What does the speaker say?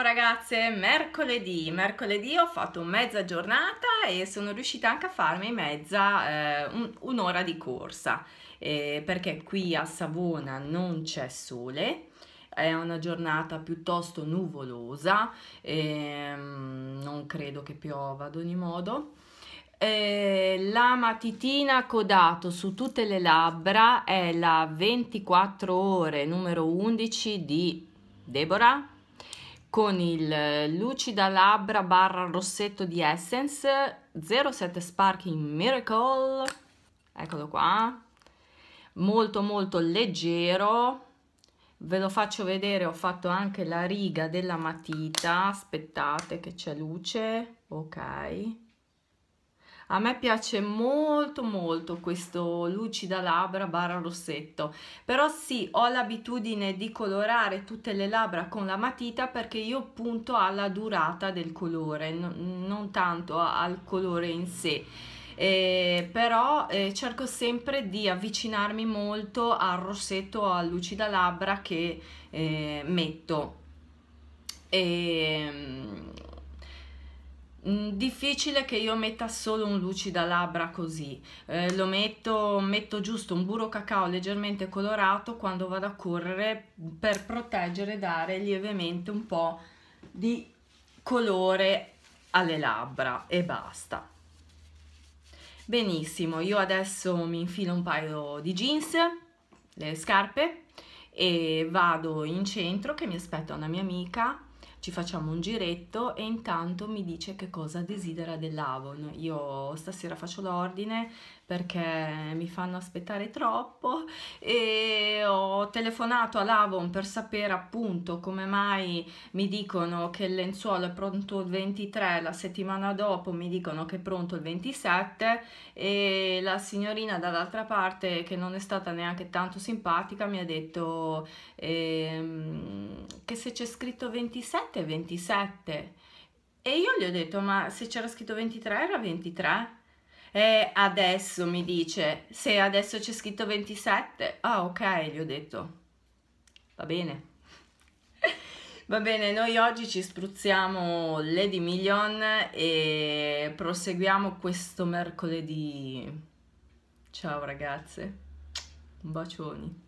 Ciao ragazze, mercoledì, mercoledì ho fatto mezza giornata e sono riuscita anche a farmi mezza, eh, un'ora di corsa eh, perché qui a Savona non c'è sole, è una giornata piuttosto nuvolosa, eh, non credo che piova ad ogni modo. Eh, la matitina codato su tutte le labbra è la 24 ore numero 11 di Deborah con il Lucida Labbra barra Rossetto di Essence 07 Sparking Miracle eccolo qua molto molto leggero ve lo faccio vedere ho fatto anche la riga della matita aspettate che c'è luce ok a me piace molto molto questo lucida labbra barra rossetto però sì ho l'abitudine di colorare tutte le labbra con la matita perché io punto alla durata del colore non tanto al colore in sé eh, però eh, cerco sempre di avvicinarmi molto al rossetto o al lucida labbra che eh, metto e, ehm, difficile che io metta solo un lucida labbra così eh, lo metto, metto giusto un burro cacao leggermente colorato quando vado a correre per proteggere dare lievemente un po' di colore alle labbra e basta benissimo io adesso mi infilo un paio di jeans le scarpe e vado in centro che mi aspetta una mia amica ci facciamo un giretto e intanto mi dice che cosa desidera dell'Avon. Io stasera faccio l'ordine perché mi fanno aspettare troppo e ho telefonato all'Avon per sapere appunto come mai mi dicono che il lenzuolo è pronto il 23, la settimana dopo mi dicono che è pronto il 27 e la signorina dall'altra parte che non è stata neanche tanto simpatica mi ha detto ehm, che se c'è scritto 27 27 27 e io gli ho detto ma se c'era scritto 23 era 23 e adesso mi dice se adesso c'è scritto 27 ah ok gli ho detto va bene Va bene, noi oggi ci spruzziamo Lady Million e proseguiamo questo mercoledì. Ciao ragazze, bacioni.